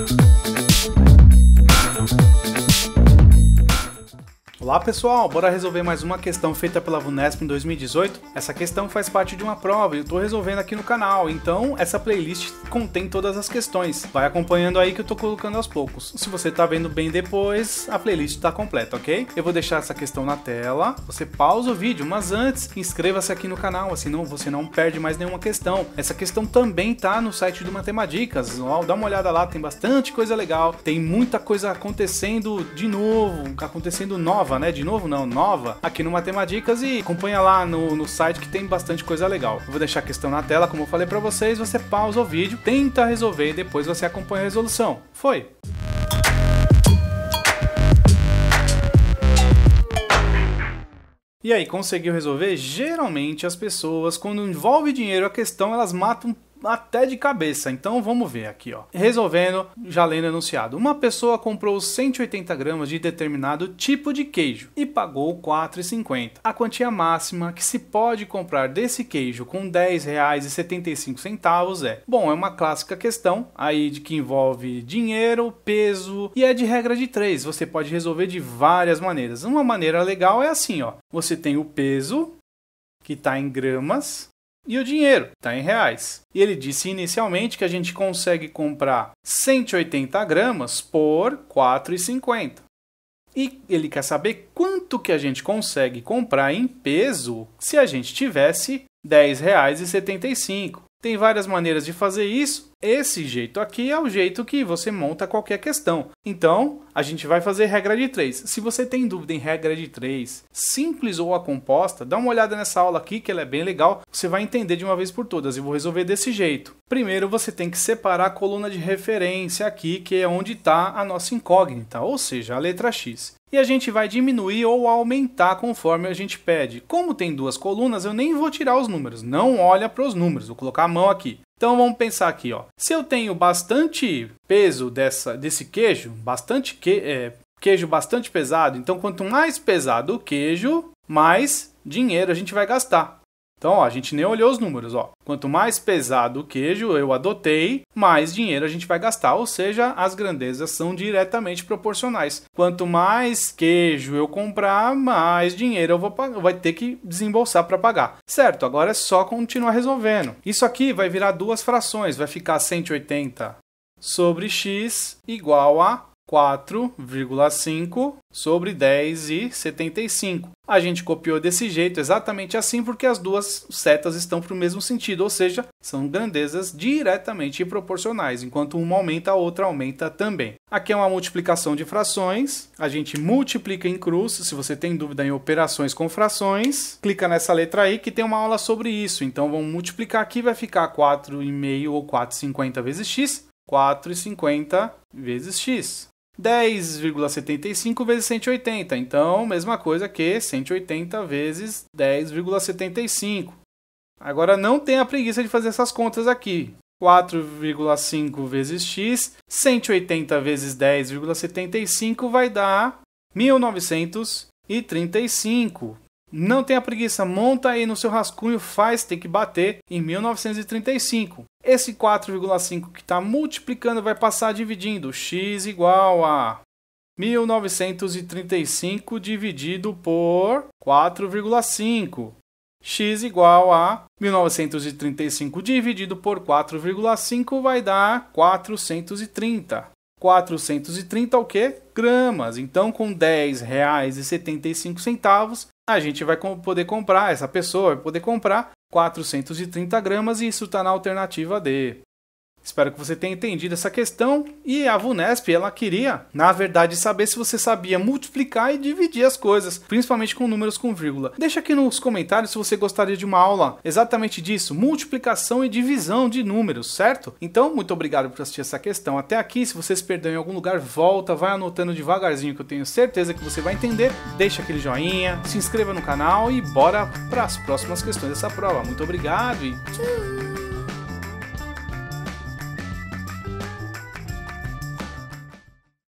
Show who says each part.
Speaker 1: Thank you. Olá pessoal, bora resolver mais uma questão feita pela VUNESP em 2018? Essa questão faz parte de uma prova e eu tô resolvendo aqui no canal, então essa playlist contém todas as questões. Vai acompanhando aí que eu tô colocando aos poucos. Se você tá vendo bem depois, a playlist tá completa, ok? Eu vou deixar essa questão na tela, você pausa o vídeo, mas antes inscreva-se aqui no canal, assim não, você não perde mais nenhuma questão. Essa questão também tá no site do Matemadicas, dá uma olhada lá, tem bastante coisa legal, tem muita coisa acontecendo de novo, acontecendo nova, né? De novo não, nova, aqui no Matemáticas e acompanha lá no, no site que tem bastante coisa legal. vou deixar a questão na tela, como eu falei para vocês, você pausa o vídeo, tenta resolver e depois você acompanha a resolução. Foi! E aí, conseguiu resolver? Geralmente as pessoas, quando envolve dinheiro a questão, elas matam até de cabeça. Então vamos ver aqui, ó. Resolvendo, já lendo o enunciado. Uma pessoa comprou 180 gramas de determinado tipo de queijo e pagou R$ 4,50. A quantia máxima que se pode comprar desse queijo com R$ 10,75 é. Bom, é uma clássica questão aí de que envolve dinheiro, peso e é de regra de três. Você pode resolver de várias maneiras. Uma maneira legal é assim, ó. Você tem o peso que está em gramas e o dinheiro está em reais. E ele disse inicialmente que a gente consegue comprar 180 gramas por 4,50. E ele quer saber quanto que a gente consegue comprar em peso se a gente tivesse R$ 10,75. Tem várias maneiras de fazer isso. Esse jeito aqui é o jeito que você monta qualquer questão. Então, a gente vai fazer regra de 3. Se você tem dúvida em regra de 3, simples ou a composta, dá uma olhada nessa aula aqui que ela é bem legal. Você vai entender de uma vez por todas. e vou resolver desse jeito. Primeiro, você tem que separar a coluna de referência aqui, que é onde está a nossa incógnita, ou seja, a letra X e a gente vai diminuir ou aumentar conforme a gente pede. Como tem duas colunas, eu nem vou tirar os números, não olha para os números, vou colocar mão aqui. Então vamos pensar aqui, ó. Se eu tenho bastante peso dessa, desse queijo, bastante que, é, queijo bastante pesado, então quanto mais pesado o queijo, mais dinheiro a gente vai gastar. Então, ó, a gente nem olhou os números, ó. Quanto mais pesado o queijo eu adotei, mais dinheiro a gente vai gastar, ou seja, as grandezas são diretamente proporcionais. Quanto mais queijo eu comprar, mais dinheiro eu vou vai ter que desembolsar para pagar. Certo? Agora é só continuar resolvendo. Isso aqui vai virar duas frações, vai ficar 180 sobre x igual a 4,5 sobre 10,75. A gente copiou desse jeito, exatamente assim, porque as duas setas estão para o mesmo sentido, ou seja, são grandezas diretamente proporcionais. Enquanto uma aumenta, a outra aumenta também. Aqui é uma multiplicação de frações. A gente multiplica em cruz. Se você tem dúvida em operações com frações, clica nessa letra aí que tem uma aula sobre isso. Então vamos multiplicar aqui, vai ficar 4,5 ou 4,50 vezes x. 4,50 vezes x. 10,75 vezes 180. Então, mesma coisa que 180 vezes 10,75. Agora, não tenha preguiça de fazer essas contas aqui. 4,5 vezes x, 180 vezes 10,75 vai dar 1935. Não tenha preguiça, monta aí no seu rascunho, faz, tem que bater em 1935. Esse 4,5 que está multiplicando vai passar dividindo x igual a 1935 dividido por 4,5. x igual a 1935 dividido por 4,5 vai dar 430. 430 o quê? Gramas. Então, com R$10,75, a gente vai poder comprar, essa pessoa vai poder comprar 430 gramas e isso está na alternativa D. Espero que você tenha entendido essa questão. E a VUNESP, ela queria, na verdade, saber se você sabia multiplicar e dividir as coisas, principalmente com números com vírgula. Deixa aqui nos comentários se você gostaria de uma aula exatamente disso, multiplicação e divisão de números, certo? Então, muito obrigado por assistir essa questão até aqui. Se você se perdeu em algum lugar, volta, vai anotando devagarzinho que eu tenho certeza que você vai entender. Deixa aquele joinha, se inscreva no canal e bora para as próximas questões dessa prova. Muito obrigado e tchau!